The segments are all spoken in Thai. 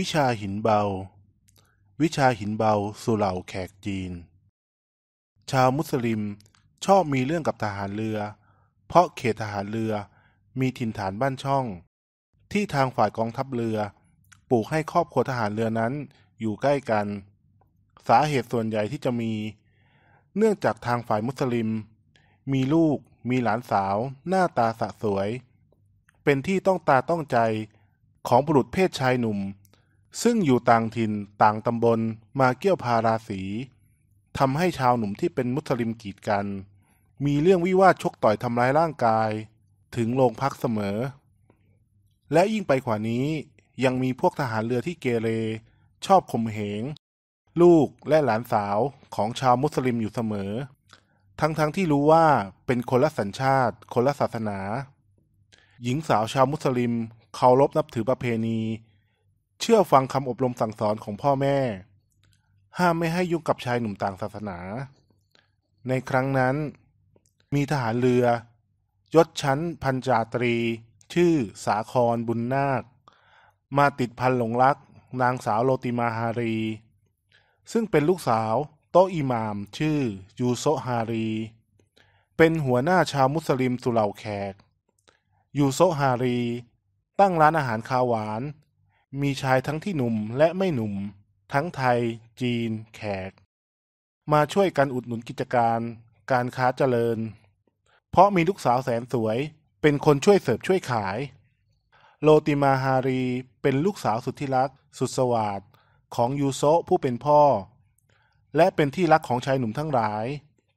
วิชาหินเบา วิชาหินเบา สุเหล่าแขกจีน ชาวมุสลิมชอบมีเรื่องกับทหารเรือ เพราะเขตทหารเรือมีถิ่นฐานบ้านช่อง ที่ทางฝ่ายกองทัพเรือ ปลูกให้ครอบครัวทหารเรือนั้นอยู่ใกล้กัน สาเหตุส่วนใหญ่ที่จะมี เนื่องจากทางฝ่ายมุสลิม มีลูกมีหลานสาว หน้าตาสะสวย เป็นที่ต้องตาต้องใจของบุรุษเพศชายหนุ่มซึ่งอยู่ต่างถิ่นต่างตำบลมาเกี่ยวพาราศีทำให้ชาวหนุ่มที่เป็นมุสลิมกีดกัน มีเรื่องวิวาทชกต่อยทำร้ายร่างกายถึงโรงพักเสมอ และยิ่งไปกว่านี้ยังมีพวกทหารเรือที่เกเรชอบข่มเหงลูกและหลานสาวของชาวมุสลิมอยู่เสมอ ทั้งๆทที่รู้ว่าเป็นคนละสัญชาติคนละศาสนา หญิงสาวชาวมุสลิมเคารพนับถือประเพณีเชื่อฟังคำอบรมสั่งสอนของพ่อแม่ ห้ามไม่ให้ยุ่งกับชายหนุ่มต่างศาสนา ในครั้งนั้น มีทหารเรือ ยศชั้นพันจาตรี ชื่อสาครบุญนาค มาติดพันหลงรัก นางสาวโลติมาฮารี ซึ่งเป็นลูกสาวโตอิหมามชื่อยูโซฮารี เป็นหัวหน้าชาวมุสลิมสุเหร่าแขกยูโซฮารี ตั้งร้านอาหารคาหวานมีชายทั้งที่หนุ่มและไม่หนุ่ม ทั้งไทย จีน แขก มาช่วยกันอุดหนุนกิจการการค้าเจริญ เพราะมีลูกสาวแสนสวย เป็นคนช่วยเสิร์ฟช่วยขาย โลติมาฮารีเป็นลูกสาวสุดที่รักสุดสวัสดของยูโซผู้เป็นพ่อ และเป็นที่รักของชายหนุ่มทั้งหลาย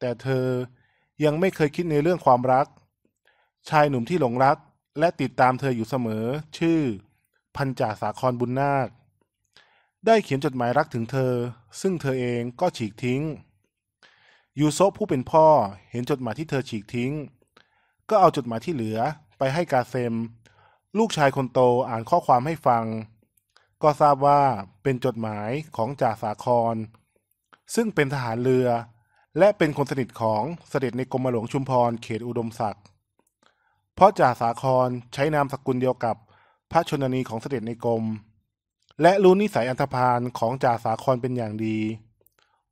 แต่เธอยังไม่เคยคิดในเรื่องความรัก ชายหนุ่มที่หลงรักและติดตามเธออยู่เสมอชื่อพันจ่าสาครบุญนาคได้เขียนจดหมายรักถึงเธอ ซึ่งเธอเองก็ฉีกทิ้ง ยูโซผู้เป็นพ่อเห็นจดหมายที่เธอฉีกทิ้ง ก็เอาจดหมายที่เหลือไปให้กาเซมลูกชายคนโตอ่านข้อความให้ฟัง ก็ทราบว่าเป็นจดหมายของจ่าสาคร ซึ่งเป็นทหารเรือ และเป็นคนสนิทของเสด็จในกรมหลวงชุมพรเขตอุดมศักดิ์เพราะจ่าสาครใช้นามสกุลเดียวกับพระชนนีของเสด็จในกรม และรู้นิสัยอันธพาลของจ่าสาครเป็นอย่างดี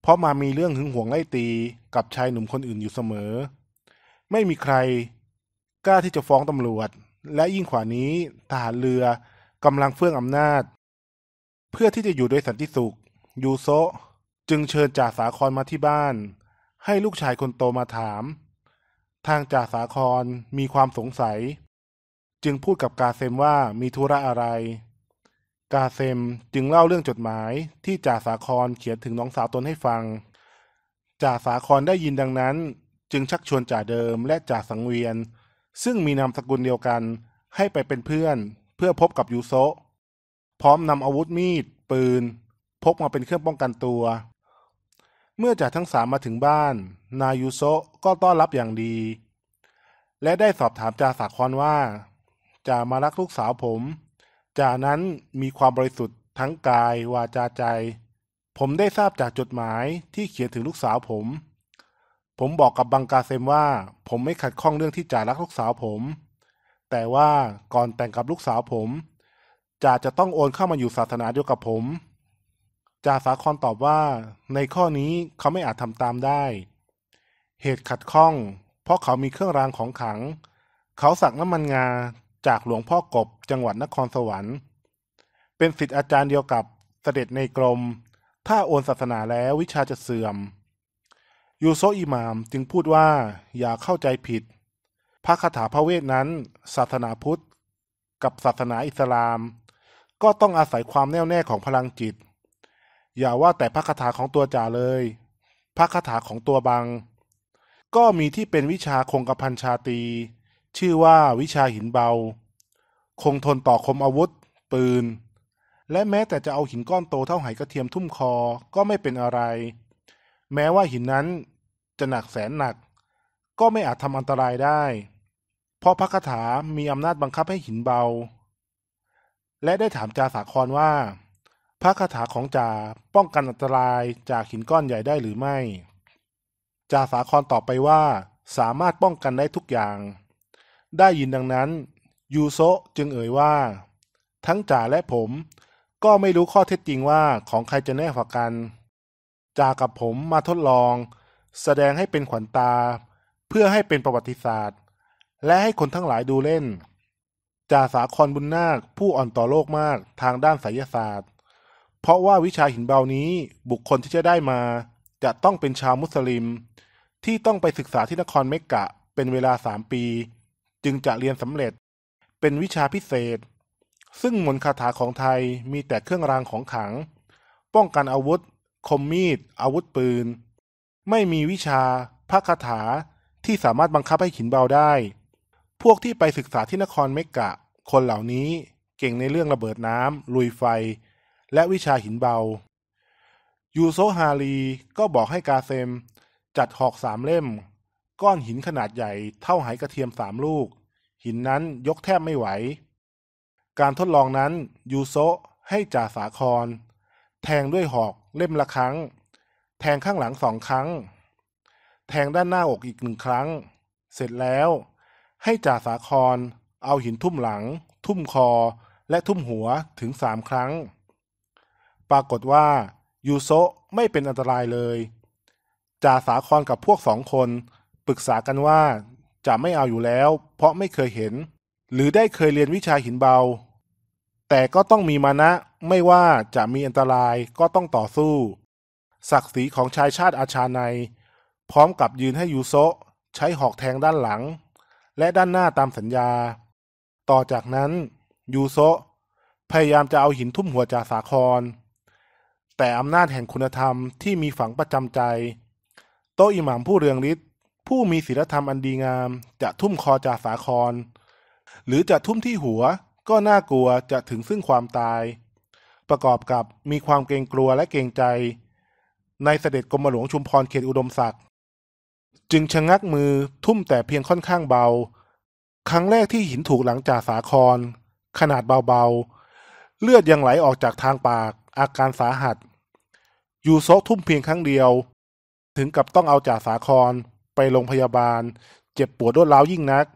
เพราะมามีเรื่องหึงหวงไล่ตีกับชายหนุ่มคนอื่นอยู่เสมอ ไม่มีใคร กล้าที่จะฟ้องตำรวจ และยิ่งขวานี้ทหารเรือกำลังเฟื่องอำนาจ เพื่อที่จะอยู่โดยสันติสุข ยูโซจึงเชิญจ่าสาครมาที่บ้าน ให้ลูกชายคนโตมาถาม ทางจ่าสาครมีความสงสัยจึงพูดกับกาเซมว่ามีธุระอะไร กาเซมจึงเล่าเรื่องจดหมายที่จ่าสาครเขียนถึงน้องสาวตนให้ฟัง จ่าสาครได้ยินดังนั้น จึงชักชวนจ่าเดิมและจ่าสังเวียน ซึ่งมีนามสกุลเดียวกันให้ไปเป็นเพื่อนเพื่อพบกับยูโซพร้อมนำอาวุธมีดปืนพกมาเป็นเครื่องป้องกันตัว เมื่อจ่าทั้งสามมาถึงบ้าน นายยูโซก็ต้อนรับอย่างดี และได้สอบถามจ่าสาครว่าจ่ามารักลูกสาวผมจ่านั้นมีความบริสุทธิ์ทั้งกายวาจาใจ ผมได้ทราบจากจดหมายที่เขียนถึงลูกสาวผม ผมบอกกับบังกาเซมว่าผมไม่ขัดข้องเรื่องที่จ่ารักลูกสาวผม แต่ว่าก่อนแต่งกับลูกสาวผมจ่าจะต้องโอนเข้ามาอยู่ศาสนาเดียวกับผมจ่าสาคอนตอบว่า ในข้อนี้เขาไม่อาจทำตามได้ เหตุขัดข้อง เพราะเขามีเครื่องรางของขัง เขาสักน้ำมันงาจากหลวงพ่อกบจังหวัดนครสวรรค์เป็นศิษย์อาจารย์เดียวกับเสด็จในกรมถ้าโอนศาสนาแล้ววิชาจะเสื่อม ยูโซอิมามจึงพูดว่าอย่าเข้าใจผิด พระคาถาพระเวทนั้น ศาสนาพุทธ กับศาสนาอิสลาม ก็ต้องอาศัยความแน่วแน่ของพลังจิต อย่าว่าแต่พระคาถาของตัวจ่าเลย พระคาถาของตัวบังก็มีที่เป็นวิชาคงกระพันชาตีชื่อว่าวิชาหินเบา คงทนต่อคมอาวุธปืน และแม้แต่จะเอาหินก้อนโตเท่าไหกระเทียมทุ่มคอก็ไม่เป็นอะไร แม้ว่าหินนั้นจะหนักแสนหนัก ก็ไม่อาจทำอันตรายได้ เพราะพระคาถามีอำนาจบังคับให้หินเบา และได้ถามจาสาครว่าพระคาถาของจ่าป้องกันอันตรายจากหินก้อนใหญ่ได้หรือไม่จ่าสาครตอบไปว่า สามารถป้องกันได้ทุกอย่างได้ยินดังนั้น ยูโซ จึงเอ่ยว่า ทั้งจ่าและผมก็ไม่รู้ข้อเท็จจริงว่าของใครจะแน่กว่ากันจ่ากับผมมาทดลอง แสดงให้เป็นขวัญตา เพื่อให้เป็นประวัติศาสตร์ และให้คนทั้งหลายดูเล่นจ่าสาครบุญนาคผู้อ่อนต่อโลกมากทางด้านไสยศาสตร์ เพราะว่าวิชาหินเบานี้บุคคลที่จะได้มา จะต้องเป็นชาวมุสลิม ที่ต้องไปศึกษาที่นครเมกกะเป็นเวลาสามปีจึงจะเรียนสำเร็จเป็นวิชาพิเศษ ซึ่งมนต์คาถาของไทยมีแต่เครื่องรางของขลัง ป้องกันอาวุธ คมมีด อาวุธปืน ไม่มีวิชา พระคาถาที่สามารถบังคับให้หินเบาได้ พวกที่ไปศึกษาที่นครเมกะ คนเหล่านี้เก่งในเรื่องระเบิดน้ำลุยไฟ และวิชาหินเบา ยูโซฮารี ก็บอกให้กาเซม จัดหอกสามเล่มก้อนหินขนาดใหญ่เท่าหายกระเทียมสามลูก หินนั้นยกแทบไม่ไหว การทดลองนั้น ยูโซให้จ่าสาคร แทงด้วยหอกเล่มละครั้ง แทงข้างหลังสองครั้ง แทงด้านหน้าอกอีกหนึ่งครั้ง เสร็จแล้ว ให้จ่าสาคร เอาหินทุ่มหลัง ทุ่มคอ และทุ่มหัวถึงสามครั้ง ปรากฏว่า ยูโซไม่เป็นอันตรายเลยจ่าสาครกับพวกสองคนปรึกษากันว่าจะไม่เอาอยู่แล้วเพราะไม่เคยเห็น หรือได้เคยเรียนวิชาหินเบา แต่ก็ต้องมีมานะไม่ว่าจะมีอันตรายก็ต้องต่อสู้ ศักดิ์ศรีของชายชาติอาชาในพร้อมกับยืนให้ยูโซใช้หอกแทงด้านหลัง และด้านหน้าตามสัญญา ต่อจากนั้นยูโซพยายามจะเอาหินทุ่มหัวจ่าสาคร แต่อำนาจแห่งคุณธรรมที่มีฝังประจำใจ โตอิหมามผู้เรืองฤทธิผู้มีศีลธรรมอันดีงามจะทุ่มคอจาสาคร หรือจะทุ่มที่หัวก็น่ากลัวจะถึงซึ่งความตาย ประกอบกับมีความเกรงกลัวและเกรงใจ ในเสด็จกรมหลวงชุมพรเขตอุดมศักดิ์จึงชะงักมือทุ่มแต่เพียงค่อนข้างเบา ครั้งแรกที่หินถูกหลังจ่าสาคร ขนาดเบา ๆ เลือดยังไหลออกจากทางปากอาการสาหัสยูโซทุ่มเพียงครั้งเดียว ถึงกับต้องเอาจ่าสาครไปโรงพยาบาลเจ็บปวดรวดร้าวยิ่งนัก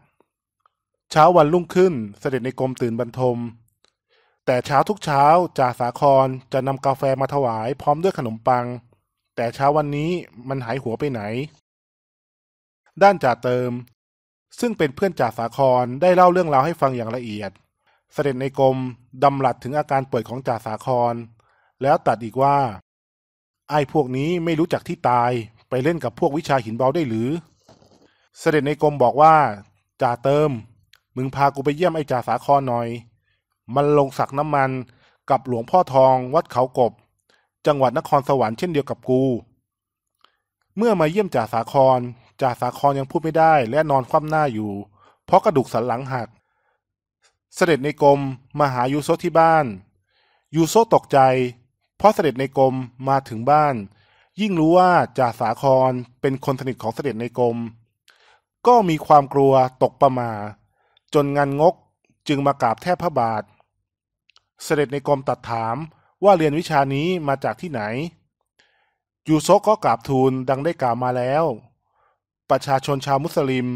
เช้าวันรุ่งขึ้นเสด็จในกรมตื่นบรรทม แต่เช้าทุกเช้าจ่าสาครจะนำกาแฟมาถวายพร้อมด้วยขนมปัง แต่เช้าวันนี้มันหายหัวไปไหน ด้านจ่าเติม ซึ่งเป็นเพื่อนจ่าสาครได้เล่าเรื่องราวให้ฟังอย่างละเอียด เสด็จในกรมดำรัดถึงอาการป่วยของจ่าสาคร แล้วตัดอีกว่าไอ้พวกนี้ไม่รู้จักที่ตายไปเล่นกับพวกวิชาหินเบาได้หรือ เสด็จในกรมบอกว่าจ่าเติม มึงพากูไปเยี่ยมไอ้จ่าสาครหน่อย มันลงสักน้ำมันกับหลวงพ่อทองวัดเขากบ จังหวัดนครสวรรค์เช่นเดียวกับกู เมื่อมาเยี่ยมจ่าสาครจ่าสาครยังพูดไม่ได้และนอนคว่ำหน้าอยู่ เพราะกระดูกสันหลังหักเสด็จในกรม มาหายูโซที่บ้าน ยูโซตกใจ เพราะเสด็จในกรมมาถึงบ้านยิ่งรู้ว่าจ่าสาครเป็นคนสนิทของเสด็จในกรม ก็มีความกลัวตกประมา จนงันงกจึงมากราบแทบพระบาท เสด็จในกรมตัดถามว่าเรียนวิชานี้มาจากที่ไหน ยูโซก็กราบทูลดังได้กล่าวมาแล้ว ประชาชนชาวมุสลิม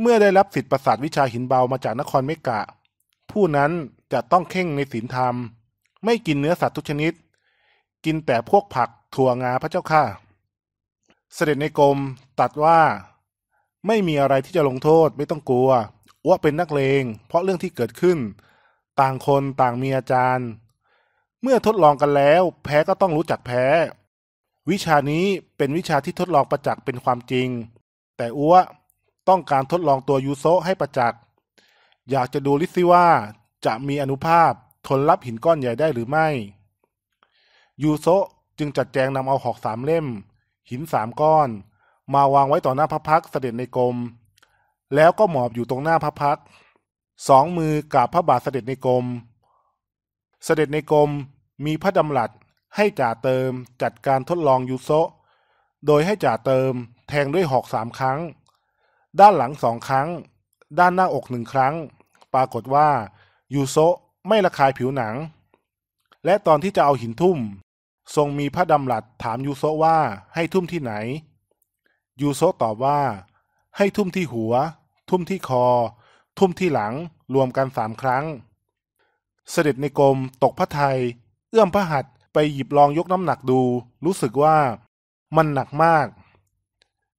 เมื่อได้รับสิทธิประสาทวิชาหินเบามาจากนครเมกะ ผู้นั้นจะต้องเข่งในศีลธรรม ไม่กินเนื้อสัตว์ทุกชนิด กินแต่พวกผักถั่วงาพระเจ้าค่ะ เสด็จในกรมตัดว่า ไม่มีอะไรที่จะลงโทษ ไม่ต้องกลัวอ้วเป็นนักเลงเพราะเรื่องที่เกิดขึ้น ต่างคนต่างมีอาจารย์ เมื่อทดลองกันแล้ว แพ้ก็ต้องรู้จักแพ้ วิชานี้เป็นวิชาที่ทดลองประจักษ์เป็นความจริง แต่อ้วต้องการทดลองตัวยูโซให้ประจักษ์อยากจะดูลิซิว่า จะมีอนุภาพทนรับหินก้อนใหญ่ได้หรือไม่ยูโซจึงจัดแจงนำเอาหอกสามเล่ม หินสามก้อน มาวางไว้ต่อหน้าพระพักเสด็จในกรมแล้วก็หมอบอยู่ตรงหน้าพระพักสองมือกราบพระบาทเสด็จในกรมเสด็จในกรมมีพระดำรัสให้จ่าเติมจัดการทดลองยุโซโดยให้จ่าเติมแทงด้วยหอกสามครั้ง ด้านหลังสองครั้ง ด้านหน้าอกหนึ่งครั้ง ปรากฏว่ายูโซไม่ระคายผิวหนัง และตอนที่จะเอาหินทุ่มทรงมีพระดำรัสถามยูโซว่า ให้ทุ่มที่ไหน ยูโซตอบว่า ให้ทุ่มที่หัว ทุ่มที่คอ ทุ่มที่หลังรวมกันสามครั้ง เสด็จในกรมตกพระไทยเอื้อมพระหัตถ์ไปหยิบลองยกน้ำหนักดู รู้สึกว่ามันหนักมาก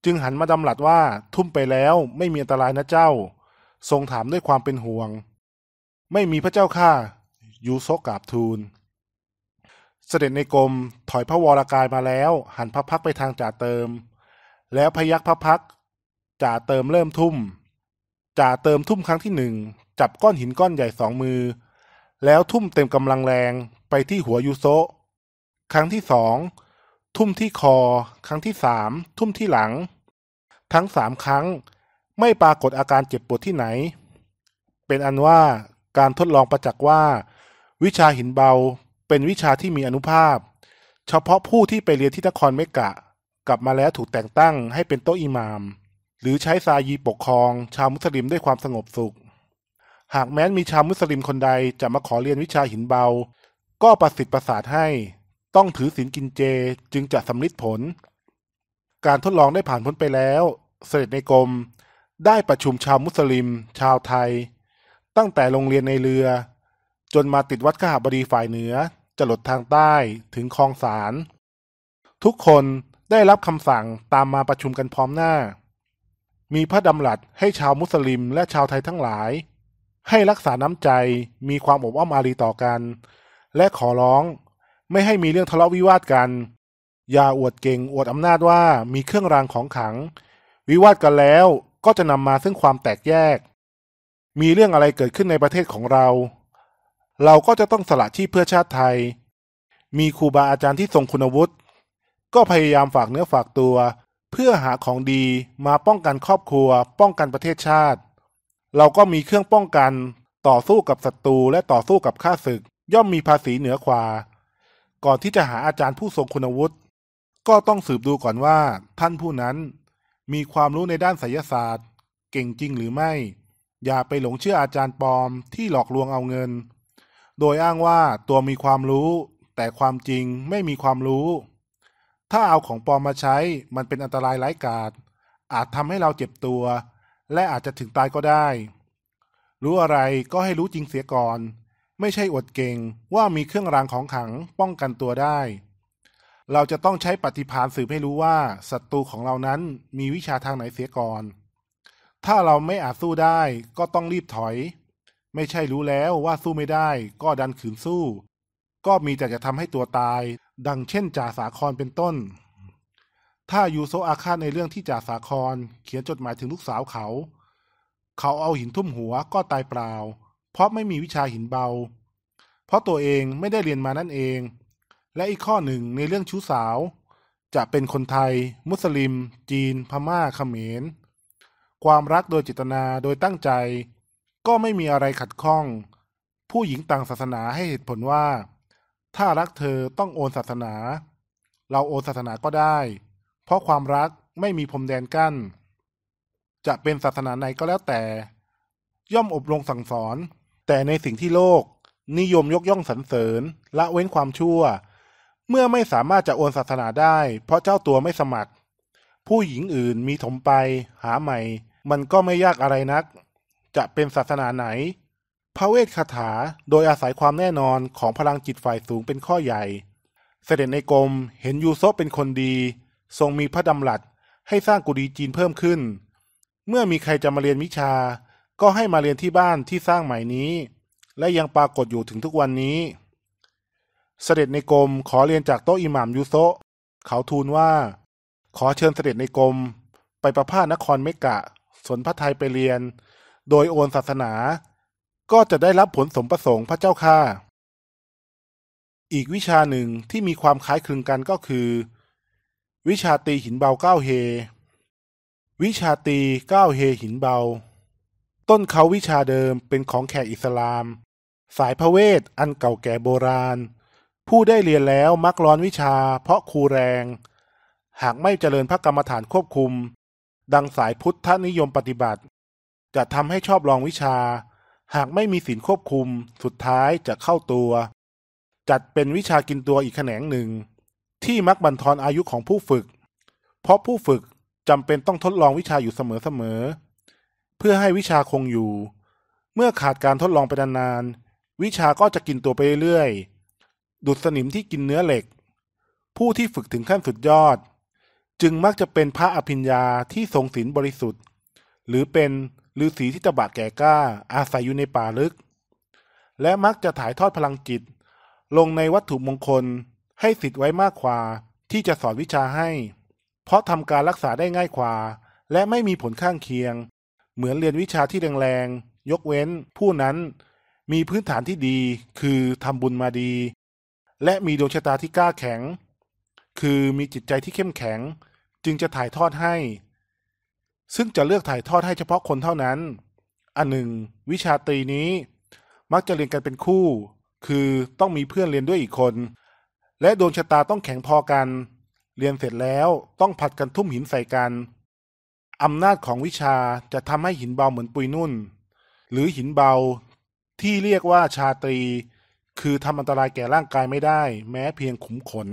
จึงหันมาดำรัสว่า ทุ่มไปแล้วไม่มีอันตรายนะเจ้า ทรงถามด้วยความเป็นห่วง ไม่มีพระเจ้าข้ายูโซกราบทูลเสด็จในกรม ถอยพระวรากายมาแล้ว หันพระพักไปทางจ่าเติม แล้วพยักพระพักจ่าเติมเริ่มทุ่มจ่าเติมทุ่มครั้งที่หนึ่งจับก้อนหินก้อนใหญ่สองมือ แล้วทุ่มเต็มกำลังแรงไปที่หัวยูโซครั้งที่สองทุ่มที่คอ ครั้งที่สามทุ่มที่หลัง ทั้งสามครั้งไม่ปรากฏอาการเจ็บปวดที่ไหน เป็นอันว่าการทดลองประจักษ์ว่า วิชาหินเบาเป็นวิชาที่มีอนุภาพ เฉพาะผู้ที่ไปเรียนที่นครเมกะ กลับมาแล้วถูกแต่งตั้งให้เป็นโตอิหมาม หรือใช้ซายีปกครองชาวมุสลิมด้วยความสงบสุข หากแม้นมีชาวมุสลิมคนใดจะมาขอเรียนวิชาหินเบา ก็ประสิทธิ์ประสาทให้ ต้องถือศีลกินเจจึงจะสำลิดผล การทดลองได้ผ่านพ้นไปแล้ว เสด็จในกรมได้ประชุมชาวมุสลิม ชาวไทย ตั้งแต่โรงเรียนในเรือ จนมาติดวัดขหบดีฝ่ายเหนือจรดทางใต้ถึงคลองสารทุกคนได้รับคำสั่งตามมาประชุมกันพร้อมหน้า มีพระดำรัสให้ชาวมุสลิมและชาวไทยทั้งหลาย ให้รักษาน้ำใจมีความอบอ้อมอารีต่อกัน และขอร้องไม่ให้มีเรื่องทะเลาะวิวาทกัน อย่าอวดเก่งอวดอำนาจว่ามีเครื่องรางของขัง วิวาทกันแล้วก็จะนำมาซึ่งความแตกแยก มีเรื่องอะไรเกิดขึ้นในประเทศของเราเราก็จะต้องสละชีพเพื่อชาติไทย มีครูบาอาจารย์ที่ทรงคุณวุฒิก็พยายามฝากเนื้อฝากตัว เพื่อหาของดีมาป้องกันครอบครัวป้องกันประเทศชาติ เราก็มีเครื่องป้องกัน ต่อสู้กับศัตรูและต่อสู้กับข้าศึก ย่อมมีภาษีเหนือกว่าก่อนที่จะหาอาจารย์ผู้ทรงคุณวุฒิ ก็ต้องสืบดูก่อนว่า ท่านผู้นั้นมีความรู้ในด้านไสยศาสตร์ เก่งจริงหรือไม่ อย่าไปหลงเชื่ออาจารย์ปลอมที่หลอกลวงเอาเงินโดยอ้างว่าตัวมีความรู้ แต่ความจริงไม่มีความรู้ ถ้าเอาของปลอมมาใช้มันเป็นอันตรายร้ายกาจอาจทำให้เราเจ็บตัว และอาจจะถึงตายก็ได้ รู้อะไรก็ให้รู้จริงเสียก่อน ไม่ใช่อวดเก่ง ว่ามีเครื่องรางของขังป้องกันตัวได้ เราจะต้องใช้ปฏิพานสืบให้รู้ว่าศัตรูของเรานั้นมีวิชาทางไหนเสียก่อน ถ้าเราไม่อาจสู้ได้ก็ต้องรีบถอยไม่ใช่รู้แล้วว่าสู้ไม่ได้ก็ดันขืนสู้ ก็มีแต่จะทำให้ตัวตายดังเช่นจ่าสาครเป็นต้น ถ้ายูโซอาฆาในเรื่องที่จ่าสาคร เขียนจดหมายถึงลูกสาวเขา เขาเอาหินทุ่มหัวก็ตายเปล่า เพราะไม่มีวิชาหินเบา เพราะตัวเองไม่ได้เรียนมานั่นเอง และอีกข้อหนึ่งในเรื่องชู้สาว จะเป็นคนไทย มุสลิม จีน พม่าเขมร ความรักโดยจิตนาโดยตั้งใจก็ไม่มีอะไรขัดข้อง ผู้หญิงต่างศาสนาให้เหตุผลว่า ถ้ารักเธอต้องโอนศาสนา เราโอนศาสนาก็ได้ เพราะความรักไม่มีพรมแดนกัน้นจะเป็นศาสนาไหนก็แล้วแต่ ย่อมอบรมสั่งสอน แต่ในสิ่งที่โลก นิยมยกย่องสรรเสริญละเว้นความชั่ว เมื่อไม่สามารถจะโอนศาสนาได้ เพราะเจ้าตัวไม่สมัคร ผู้หญิงอื่นมีถมไปหาใหม่ มันก็ไม่ยากอะไรนักจะเป็นศาสนาไหน พระเวทคาถา โดยอาศัยความแน่นอนของพลังจิตฝ่ายสูงเป็นข้อใหญ่ เสด็จในกรมเห็นยูโซเป็นคนดี ทรงมีพระดำรัสให้สร้างกุฎีจีนเพิ่มขึ้น เมื่อมีใครจะมาเรียนวิชา ก็ให้มาเรียนที่บ้านที่สร้างใหม่นี้ และยังปรากฏอยู่ถึงทุกวันนี้ เสด็จในกรมขอเรียนจากโต๊ะอิหม่ามยูโซ เขาทูลว่า ขอเชิญเสด็จในกรมไปประพาสนครเมกะ สนพระไทยไปเรียนโดยโอนศาสนา ก็จะได้รับผลสมประสงค์พระเจ้าค่าอีกวิชาหนึ่งที่มีความคล้ายคลึงกันก็คือ วิชาตีหินเบาเก้าเฮ วิชาตีเก้าเฮหินเบา ต้นเขาวิชาเดิมเป็นของแขกอิสลาม สายพระเวทอันเก่าแก่โบราณ ผู้ได้เรียนแล้วมักร้อนวิชาเพราะครูแรง หากไม่เจริญพระกรรมฐานควบคุม ดังสายพุทธนิยมปฏิบัติจะทำให้ชอบลองวิชา หากไม่มีศีลควบคุม สุดท้ายจะเข้าตัว จัดเป็นวิชากินตัวอีกแขนงหนึ่ง ที่มักบั่นทอนอายุของผู้ฝึก เพราะผู้ฝึกจำเป็นต้องทดลองวิชาอยู่เสมอๆเพื่อให้วิชาคงอยู่ เมื่อขาดการทดลองไปนานๆ วิชาก็จะกินตัวไปเรื่อยๆ ดุดสนิมที่กินเนื้อเหล็ก ผู้ที่ฝึกถึงขั้นสุดยอด จึงมักจะเป็นพระอภิญญาที่ทรงศีลบริสุทธิ์ หรือเป็นฤาษีที่ตบะแก่กล้าอาศัยอยู่ในป่าลึก และมักจะถ่ายทอดพลังจิตลงในวัตถุมงคล ให้สิทธิ์ไว้มากกว่าที่จะสอนวิชาให้ เพราะทำการรักษาได้ง่ายกว่าและไม่มีผลข้างเคียง เหมือนเรียนวิชาที่แรงๆยกเว้นผู้นั้นมีพื้นฐานที่ดีคือทำบุญมาดี และมีดวงชะตาที่กล้าแข็ง คือมีจิตใจที่เข้มแข็งจึงจะถ่ายทอดให้ซึ่งจะเลือกถ่ายทอดให้เฉพาะคนเท่านั้น อันหนึ่ง วิชาตรีนี้มักจะเรียนกันเป็นคู่ คือต้องมีเพื่อนเรียนด้วยอีกคน และดวงชะตาต้องแข็งพอกัน เรียนเสร็จแล้วต้องผัดกันทุ่มหินใส่กัน อำนาจของวิชาจะทำให้หินเบาเหมือนปุยนุ่น หรือหินเบาที่เรียกว่าชาตรี คือทำอันตรายแก่ร่างกายไม่ได้ แม้เพียงขุมขน